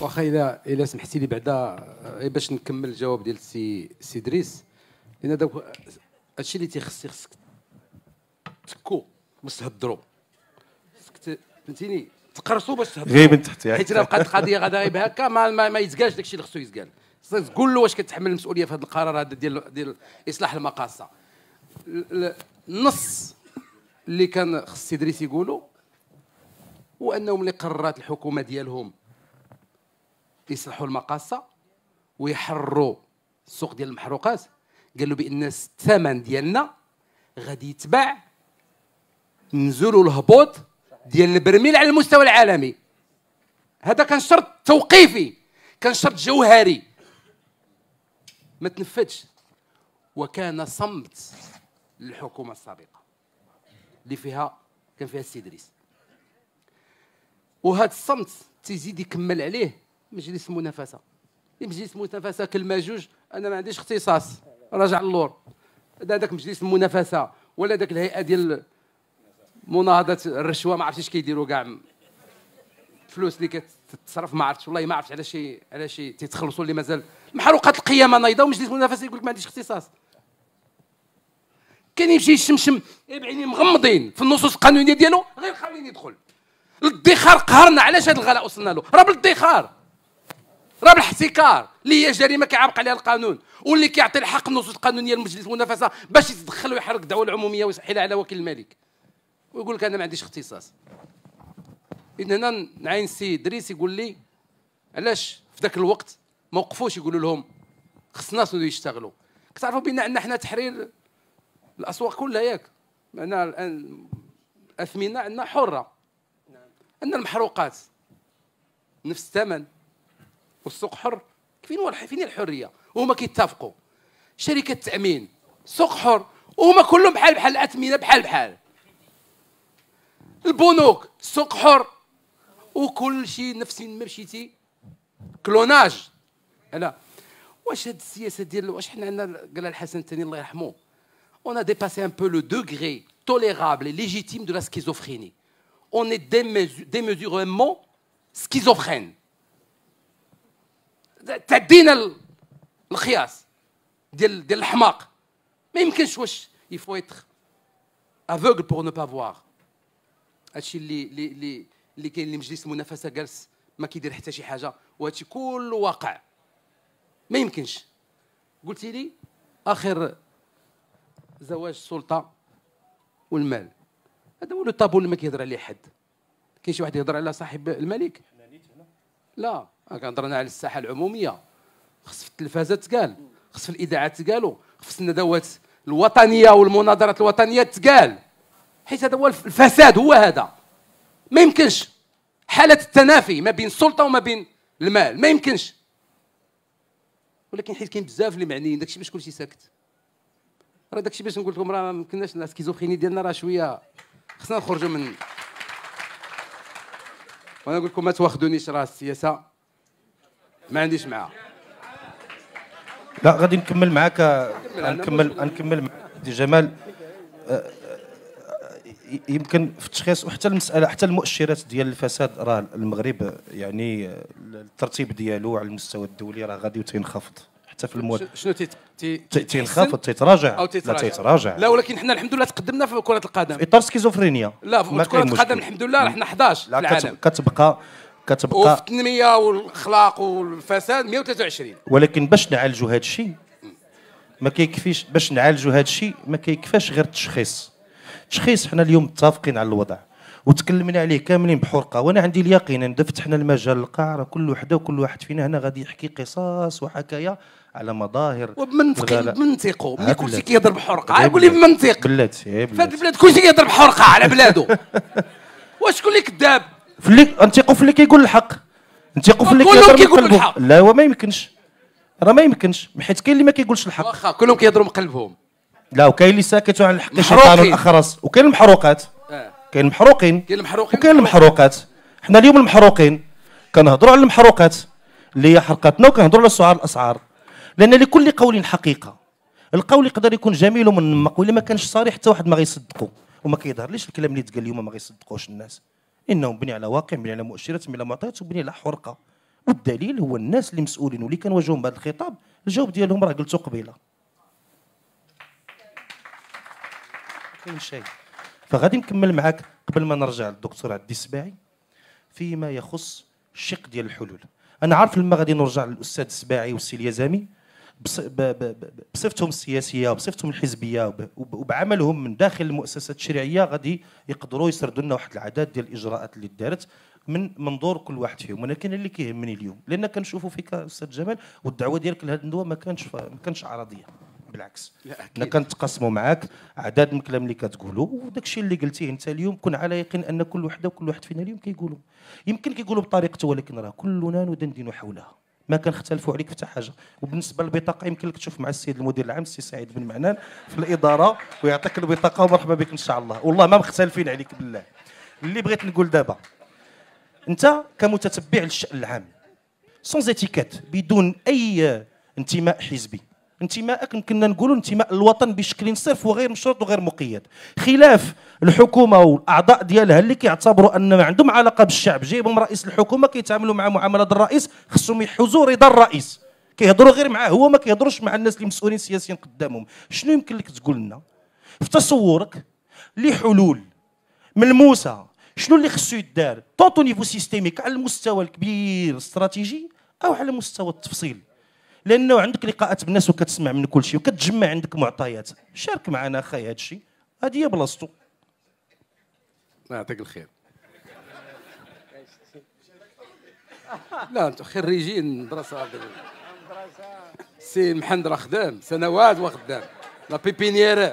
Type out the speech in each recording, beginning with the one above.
واخا الا الا سمحتي لي بعدا آه، باش نكمل الجواب ديال السي سي دريس لان داك هادشي اللي تيخص خصك تكو باش تهضروا خصك فهمتيني تقرصوا باش تهضروا غير من تحت يعني. حيت الا بقات القضيه غادا غير بهكا ما, ما, ما يتقالش داكشي اللي خصو يتقال تقول له واش كتحمل المسؤوليه في هذا القرار هذا ديال ديال اصلاح المقاصه النص اللي كان خص دريس يقولوا هو انهم اللي قررات الحكومه ديالهم يصلحوا المقاصة ويحروا السوق ديال المحروقات قالوا بان الثمن ديالنا غادي يتباع نزول الهبوط ديال البرميل على المستوى العالمي هذا كان شرط توقيفي كان شرط جوهري ما تنفذش وكان صمت الحكومة السابقه اللي فيها كان فيها السيدريس وهذا الصمت تيزيد يكمل عليه مجلس منافسه مجلس منافسه كلمه جوج انا ما عنديش اختصاص راجع للور هذاك مجلس المنافسه ولا ذاك الهيئه ديال مناهضه الرشوه ما عرفتش كيديروا كاع الفلوس اللي كتصرف ما عرفتش والله ما عرفتش على شي على شي تيتخلصوا اللي مازال محروقات القيامه نايضه ومجلس المنافسه يقول لك ما عنديش اختصاص كان يمشي يشمشم إيه بعينين مغمضين في النصوص القانونيه ديالو غير خليني يدخل الادخار قهرنا علاش هذا الغلاء وصلنا له راه بالادخار راه بالاحتكار اللي هي جريمه كيعمق عليها القانون واللي كيعطي الحق النصوص القانونيه لمجلس المنافسه باش يتدخل ويحرك الدعوه العموميه ويحيلها على وكيل الملك ويقول لك انا ما عنديش اختصاص اذا هنا نعين السي دريس يقول لي علاش في ذاك الوقت ما وقفوش يقولوا لهم خصنا يشتغلوا كتعرفوا بان عندنا حنا تحرير الاسواق كلها ياك معنا الان الاثمنه عندنا حره عندنا المحروقات نفس الثمن والسوق حر فين فين الحريه وهما كيتفقوا شركه تامين سوق حر وهما كلهم بحال بحال الاثمنه بحال بحال البنوك سوق حر وكل شيء نفس ما مشيتي كلوناج لا واش هاد السياسه ديال واش حنا عندنا قال الحسن الثاني الله يرحمه اون ديباسي ان بو لو دوغري degré ليجيتيم دو لا سكيزوفريني اون schizophrénie. On est démesurément سكيزوفرين تعدينا القياس ديال ديال الحماق ما يمكنش واش يفو يتخ افوغل بور نو با فوار هادشي اللي اللي اللي اللي كاين اللي مجلس المنافسه جالس ما كيدير حتى شي حاجه وهادشي كله واقع ما يمكنش قلتي لي اخر زواج السلطه والمال هذا هو لو طابو اللي ما كيهضر عليه حد كاين شي واحد يهضر على صاحب الملك لا كنهضرنا على الساحه العموميه خص في التلفازه تقال خص في الاذاعات تقالوا خص الندوات الوطنيه والمناظرات الوطنيه تقال حيت هذا هو الفساد هو هذا ما يمكنش حاله التنافي ما بين السلطه وما بين المال ما يمكنش ولكن حيت كاين بزاف اللي معنيين داكشي باش كلشي ساكت راه داكشي باش نقول لكم راه ما يمكنناش السكيزوفريني ديالنا راه شويه خصنا نخرجوا من وانا نقول لكم ما تواخذونيش راه السياسه ما عنديش معاه لا غادي نكمل معاك نكمل نكمل معاك جمال يمكن في التشخيص وحتى المساله حتى المؤشرات ديال الفساد راه المغرب يعني الترتيب ديالو على المستوى الدولي راه غادي تينخفض حتى في المود شنو تينخفض تيتراجع او تيتراجع لا تيتراجع لا ولكن حنا الحمد لله تقدمنا في كره القدم في اطار سكيزوفرينيا لا في كره القدم الحمد لله حنا 11 في العالم كتبقى كتبقى وفي التنميه والاخلاق والفساد 123 ولكن باش نعالجوا هذا الشيء ما كيكفيش باش نعالجوا هذا الشيء ما كيكفاش غير التشخيص التشخيص حنا اليوم متفقين على الوضع وتكلمنا عليه كاملين بحرقه وانا عندي اليقين ان فتحنا المجال للقاع راه كل وحده وكل واحد فينا هنا غادي يحكي قصص وحكايا على مظاهر وبمنطق بمنطقه ملي كلشي كيهضر بحرقه يقول لي بمنطق بلاتي بلاتي فهاد البلاد كلشي كيهضر بحرقه على بلاده واش اللي كذاب في اللي نثيقوا في اللي كيقول الحق انتيقوا في اللي كيهضر من قلبه لا هو ما يمكنش راه ما يمكنش حيت كاين اللي ما كيقولش الحق واخا كلهم كيهضروا من قلبهم لا وكاين اللي ساكت عن الحق شيطان الاخرس وكاين المحروقات آه. كاين المحروقين كاين المحروقين وكاين المحروقات حنا اليوم المحروقين كنهضروا على المحروقات اللي هي حرقتنا وكنهضروا على سعار الاسعار لان لكل قول حقيقه القول يقدر يكون جميل ومنمق ولا ما كانش صريح حتى واحد ما غيصدقه وما كيظهرليش الكلام اللي تقال اليوم ما غيصدقوش الناس انه مبني على واقع مبني على مؤشرات مبني على معطيات مبني على حرقه والدليل هو الناس اللي مسؤولين واللي كنواجههم بهذا الخطاب الجواب ديالهم راه قلته قبيله كاين شيء فغادي نكمل معاك قبل ما نرجع للدكتور عدي السباعي فيما يخص الشق ديال الحلول انا عارف لما غادي نرجع للاستاذ السباعي والسي اليزامي بصفتهم السياسيه وبصفتهم الحزبيه وبعملهم من داخل المؤسسه التشريعيه غادي يقدروا يسردوا لنا واحد العدد ديال الاجراءات اللي دارت من منظور كل واحد فيهم ولكن اللي كيهمني اليوم لان كنشوفوا فيك استاذ جمال والدعوه ديالك لهذا الندوه ما كانش ما كانش عرضيه بالعكس انا كنتقاسموا معاك عدد من الكلام اللي كتقولوا وداك الشيء اللي قلتيه انت اليوم كن على يقين ان كل وحده وكل واحد فينا اليوم كيقولوا يمكن كيقولوا بطريقته ولكن راه كلنا ندندن حولها ما كنختلفوا عليك حتى حاجه وبالنسبه للبطاقه يمكن لك تشوف مع السيد المدير العام السي سعيد بن معنان في الاداره ويعطيك البطاقه ومرحبا بك ان شاء الله والله ما مختلفين عليك بالله اللي بغيت نقول دابا انت كمتتبع للشان العام سون اتيكيت بدون اي انتماء حزبي انتمائك يمكننا نقولوا انتماء الوطن بشكل صرف وغير مشروط وغير مقيد خلاف الحكومه والاعضاء ديالها اللي كيعتبروا ان ما عندهم علاقه بالشعب جايبهم رئيس الحكومه كيتعاملوا مع معامله الرئيس خصهم يحوزوا رضا الرئيس كيهضروا غير معاه هو ما كيهضروش مع الناس اللي مسؤولين سياسيين قدامهم شنو يمكن لك تقول لنا في تصورك لحلول ملموسه شنو اللي خصو يدار طونطو نيفو سيستيميك على المستوى الكبير الاستراتيجي او على مستوى التفصيل لانه عندك لقاءات بالناس وكتسمع من كل شيء وكتجمع عندك معطيات شارك معنا اخي هذا الشيء هذه هي بلاصتو الله يعطيك الخير لا انت خريجين مدرسه سي راه خدام سنوات وخدام لا بيبينيير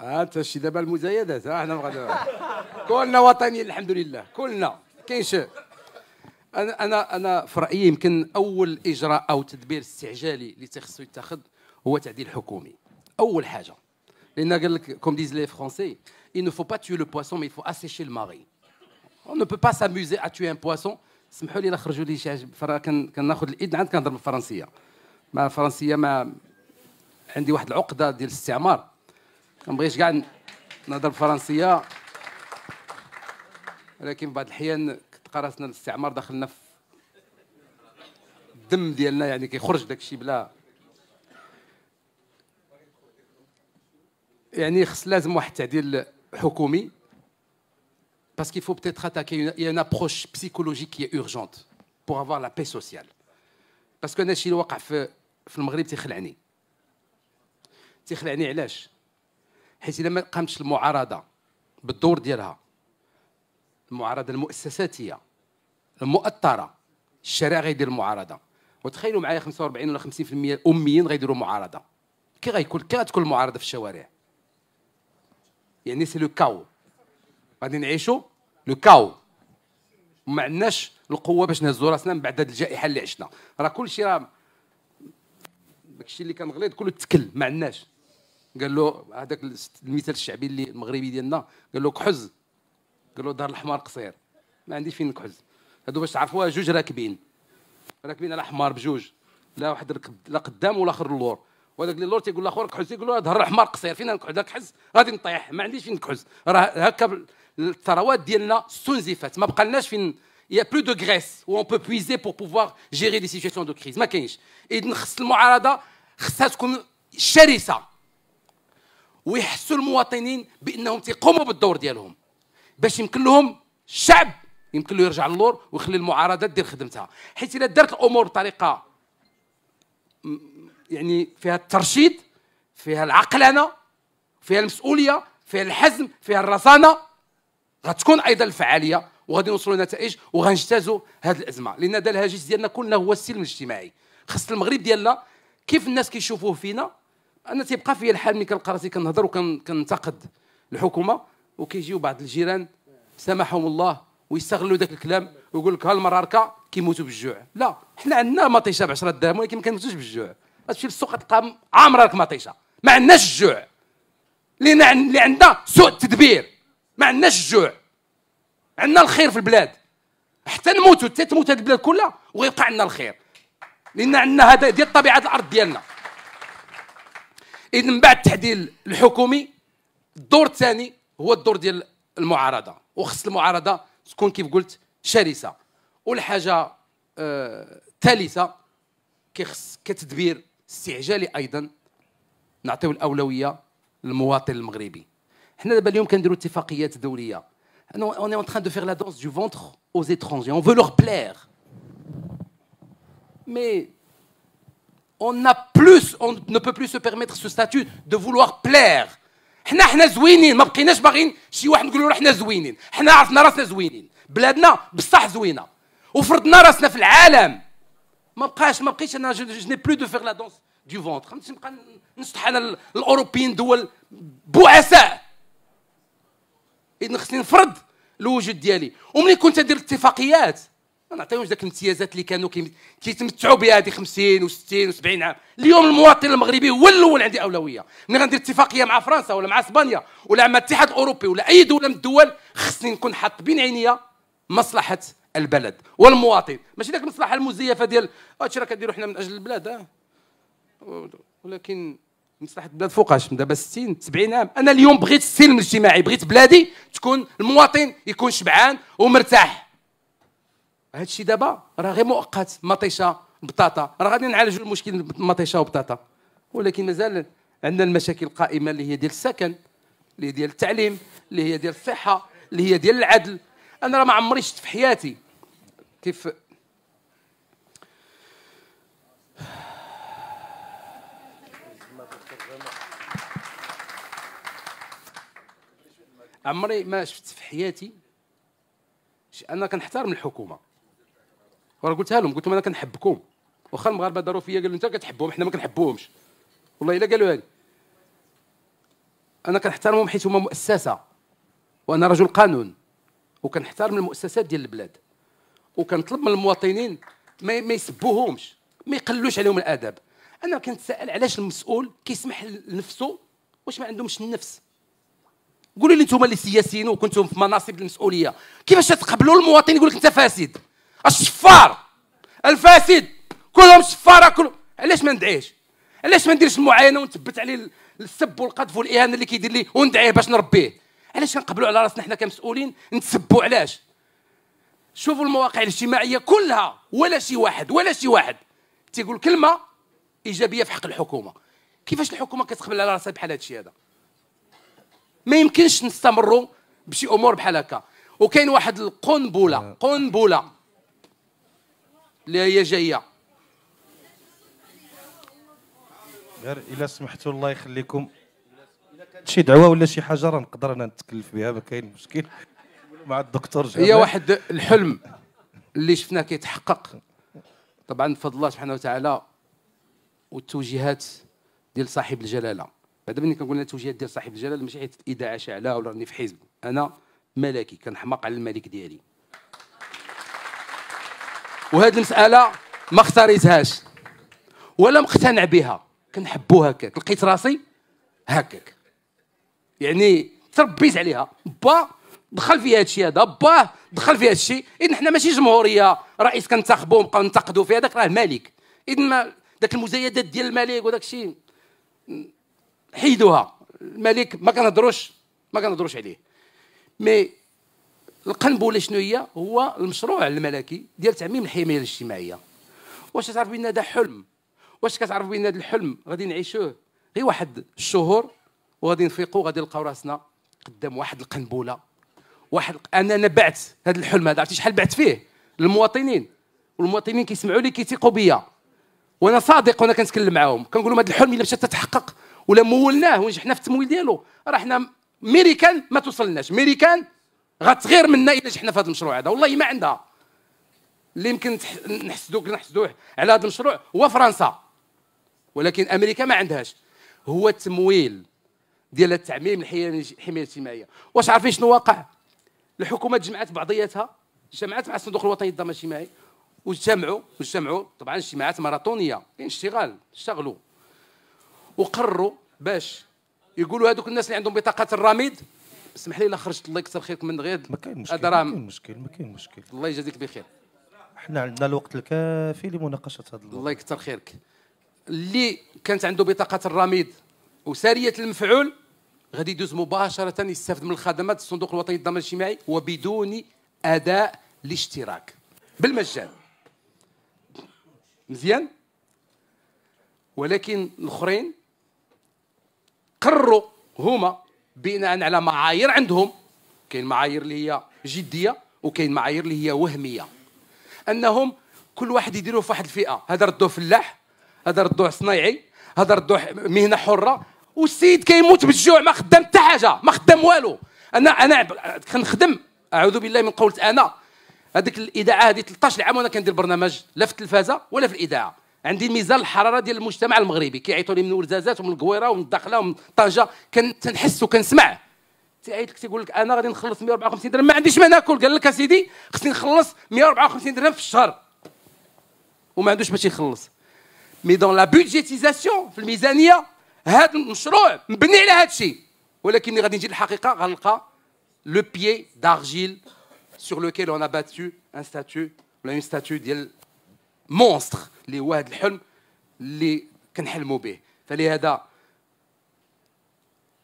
ها آه، انت شي دابا المزايدات ها حنا كلنا وطنيين الحمد لله كلنا كاين شي انا انا انا في رايي يمكن اول اجراء او تدبير استعجالي اللي تخصو يتخذ هو تعديل حكومي اول حاجه لان قال لك كوم ديز لي فرونسي il ne faut pas tuer le poisson mais il faut assécher le mari on ne peut pas s'amuser à tuer un poisson سمحوا لي لا خرجوا لي شي كناخذ الاذن عاد كنهضر بالفرنسيه ما فرنسيه ما عندي واحد العقده ديال الاستعمار ما بغيتش كاع نهضر بالفرنسيه ولكن بعض الاحيان كتلقى راسنا الاستعمار دخلنا في الدم ديالنا يعني كيخرج داك الشيء بلا يعني خص لازم واحد التعديل حكومي باسكو فو بتيت اتاكي اون ابروش بسيكولوجيك كي اورجونت بور افوار لا بي سوسيال باسكو انا الشيء اللي وقع في في المغرب تيخلعني تيخلعني علاش حيت الا ما قامتش المعارضه بالدور ديالها المعارضه المؤسساتيه المؤطره الشارع غيدير المعارضه وتخيلوا معايا 45 ولا 50% اميين غيديروا معارضه كي غيكون كي غتكون المعارضه في الشوارع يعني سي لو كاو غادي نعيشوا لو كاو ما عندناش القوه باش نهزوا راسنا من بعد هذه الجائحه اللي عشنا راه كلشي راه داكشي اللي كان غليظ كله تكل ما عندناش قال له هذاك المثال الشعبي اللي المغربي ديالنا قال له كحز قال له ظهر الحمار قصير ما عنديش فين نكحز هادو باش تعرفوها جوج راكبين راكبين على حمار بجوج لا واحد ركب لا قدام ولا اخر اللور وهذاك اللي اللور تيقول لاخر كحز يقول له ظهر الحمار قصير فين نكحز كحز غادي نطيح ما عنديش فين نكحز راه هكا الثروات ديالنا استنزفت ما بقالناش فين يا بلو دو غريس و اون بو بويزي بور بوفوار جيري دي سيتياسيون دو كريز ما كاينش. إذن خص المعارضة خصها تكون شرسة ويحسوا المواطنين بأنهم تيقوموا بالدور ديالهم. باش يمكن لهم الشعب يمكن له يرجع للور ويخلي المعارضه دير خدمتها حيت الا دارت الامور بطريقه يعني فيها الترشيد فيها العقلانه فيها المسؤوليه فيها الحزم فيها الرصانه غتكون ايضا الفعاليه وغادي نوصلوا لنتائج وغنجتازوا هذه الازمه لان هذا الهاجس ديالنا كلنا هو السلم الاجتماعي خاص المغرب ديالنا كيف الناس كيشوفوه فينا انا تيبقى في الحال ملي كنقرا كنهضر وكنتقد الحكومه وكيجيو بعض الجيران سامحهم الله ويستغلوا ذاك الكلام ويقول لك هالمراركه كيموتوا بالجوع لا حنا عندنا مطيشه ب 10 دراهم ولكن ما كنموتوش بالجوع تمشي للسوق تلقى عامره لك مطيشه ما عندناش الجوع لان اللي عندنا سوء التدبير ما عندناش الجوع عندنا الخير في البلاد حتى نموتوا حتى تموت هذه البلاد كلها ويبقى عندنا الخير لان عندنا هذا ديال طبيعه الارض ديالنا اذا من بعد التحديد الحكومي الدور الثاني هو الدور ديال المعارضه وخص المعارضه تكون كيف قلت شرسه والحاجه الثالثه آه كيخص كتدبير استعجالي ايضا نعطيو الاولويه للمواطن المغربي حنا دابا اليوم كنديروا اتفاقيات دوليه اون اي اون تران دو فيغ لا دونس دو فونتر aux étrangers on veut leur plaire mais on n'a plus on ne peut plus se permettre ce statut de vouloir plaire حنا حنا زوينين ما بقيناش باغيين شي واحد نقول له حنا زوينين حنا عرفنا راسنا زوينين بلادنا بصح زوينه وفرضنا راسنا في العالم ما بقاش ما بقيتش انا ني بلو دو فيغ لا دونس دو فونتر نبقى نشطح انا الاوروبيين دول بعساء اذا خصني نفرض الوجود ديالي وملي كنت ادير اتفاقيات نعطيهمش ذاك الامتيازات اللي كانوا كيتمتعوا بها هذه 50 و60 و70 عام اليوم المواطن المغربي هو الاول عندي اولويه ملي غندير اتفاقيه مع فرنسا ولا مع اسبانيا ولا مع الاتحاد الاوروبي ولا اي دوله من الدول خصني نكون حاط بين عينيا مصلحه البلد والمواطن ماشي ذاك المصلحه المزيفه ديال آه، هادشي راه كنديرو حنا من اجل البلاد ها آه. ولكن مصلحه البلاد فوقاش دابا 60 70 عام انا اليوم بغيت السلم الاجتماعي بغيت بلادي تكون المواطن يكون شبعان ومرتاح هذا الشيء دابا راه غير مؤقت مطيشه بطاطا راه غادي نعالجوا المشكل مطيشه وبطاطا ولكن مازال عندنا المشاكل القائمه اللي هي ديال السكن اللي هي ديال التعليم اللي هي ديال الصحه اللي هي ديال العدل انا راه ما عمري شفت في حياتي كيف عمري ما شفت في حياتي انا كنحترم الحكومه وراه قلتها لهم قلت لهم انا كنحبكم واخا المغاربه داروا فيا قالوا انت كتحبهم حنا ما كنحبوهمش والله الا قالوا هادي انا كنحترمهم حيت هما مؤسسه وانا رجل قانون وكنحترم المؤسسات ديال البلاد وكنطلب من المواطنين ما يسبوهمش ما يقلوش عليهم الادب انا كنتسائل علاش المسؤول كيسمح لنفسه واش ما عندهمش النفس قولوا لي نتوما اللي سياسيين وكنتم في مناصب المسؤوليه كيفاش تقبلوا المواطن يقول لك انت فاسد الصفار الفاسد كلهم صفاره كلهم علاش ما ندعيش علاش ما نديرش المعاينه ونثبت عليه السب والقذف والاهانه اللي كيدير لي وندعيه باش نربيه علاش نقبلوا على راسنا حنا كمسؤولين نتسبوا علاش شوفوا المواقع الاجتماعيه كلها ولا شي واحد ولا شي واحد تيقول كلمه ايجابيه في حق الحكومه كيفاش الحكومه كتقبل على راسها بحال هادشي الشيء هذا ما يمكنش نستمروا بشي امور بحال هكا وكاين واحد القنبله آه. قنبله لا جاية غير الا سمحتوا الله يخليكم شي دعوه ولا شي حاجه راه نقدر انا نتكلف بها ما كاين مشكل مع الدكتور جمال هي واحد الحلم اللي شفناه كيتحقق طبعا بفضل الله سبحانه وتعالى والتوجيهات ديال صاحب الجلاله بعد ملي كنقول التوجيهات ديال صاحب الجلاله ماشي حيت اذاعه شعله ولا راني في حزب انا ملكي كنحماق على الملك ديالي وهذه المساله ما اختاريتهاش ولا مقتنع بها كنحبو هكاك لقيت راسي هكاك يعني تربيت عليها با دخل في هذا الشيء هذا با دخل في هذا الشيء اذا حنا ماشي جمهوريه رئيس كنتخبو ونبقاو ننتقدو في هذاك راه الملك اذا ما ذاك المزايدات ديال الملك وداك الشيء حيدوها الملك ما كنهضروش ما كنهضروش عليه مي القنبله شنو هي هو المشروع الملكي ديال تعميم الحمايه الاجتماعيه واش تعرف بان هذا حلم واش كتعرف بان هذا الحلم غادي نعيشوه غير واحد الشهور وغادي نفيقوا غادي نلقاو راسنا قدام واحد القنبله واحد انا نبعت بعت هذا الحلم هذا عرفتي شحال بعت فيه للمواطنين والمواطنين كيسمعوا لي كيثيقوا بيا وانا صادق وانا كنتكلم معاهم كنقول لهم هذا الحلم الا مشى تتحقق ولا مولناه ونجحنا في التمويل ديالو راه حنا ميريكان ما توصلناش ميريكان غتغير منا الا نجحنا في هذا المشروع هذا والله ما عندها اللي يمكن نحسدوك نحسدوه على هذا المشروع هو فرنسا ولكن امريكا ما عندهاش هو التمويل ديال التعميم الحمايه الاجتماعيه واش عارفين شنو واقع الحكومه تجمعت بعضياتها جمعت مع الصندوق الوطني للضمان الاجتماعي وجمعوا وجمعوا طبعا اجتماعات ماراثونيه كاين اشتغال اشتغلوا وقرروا باش يقولوا هذوك الناس اللي عندهم بطاقات الرميد اسمح لي الا خرجت الله يكثر خيرك من غير ما كاين مشكل ما كاين مشكل ما كاين مشكل الله يجازيك بخير حنا عندنا الوقت الكافي لمناقشه هذا الموضوع الله يكثر خيرك اللي كانت عنده بطاقه الرميد وساريه المفعول غادي يدوز مباشره يستافد من الخدمات الصندوق الوطني للضمان الاجتماعي وبدون اداء الاشتراك بالمجان مزيان ولكن الاخرين قرروا هما بناء على معايير عندهم كاين معايير اللي هي جديه وكاين معايير اللي هي وهميه انهم كل واحد يديروه في واحد الفئه هذا ردوه فلاح هذا ردوه صنايعي هذا ردوه مهنه حره والسيد كيموت بالجوع ما خدام حتى حاجه ما خدام والو انا انا كنخدم اعوذ بالله من قوله انا هذيك الاذاعه هذه 13 عام وانا كندير برنامج لا في التلفازه ولا في الاذاعه عندي ميزان الحراره ديال المجتمع المغربي كيعيطوا لي من ورزازات ومن القويره ومن الداخله ومن طنجه كنحس وكنسمع تيعيط لك تيقول لك انا غادي نخلص 154 درهم ما عنديش ما ناكل قال لك اسيدي خصني نخلص 154 درهم في الشهر وما عندوش باش يخلص مي دون لا بودجيتيزاسيون في الميزانيه هذا المشروع مبني على هذا الشيء ولكن غادي نجي للحقيقه غنلقى لو بيي دارجيل سور لوكيل اون ا باتو ان ستاتيو ولا اون ستاتيو ديال مونستر اللي هو هذا الحلم اللي كنحلموا به فلهذا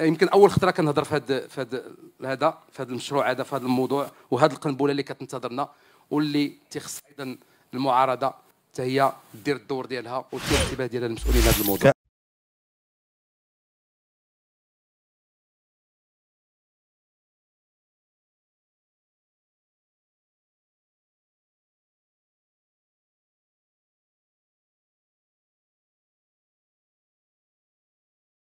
يمكن اول خطره كنهضر في هذا في هذا هذا في هذا المشروع هذا في هذا الموضوع وهذه القنبله اللي كتنتظرنا واللي تيخص ايضا المعارضه حتى هي دير الدور ديالها والتنتبه ديال المسؤولين هذا الموضوع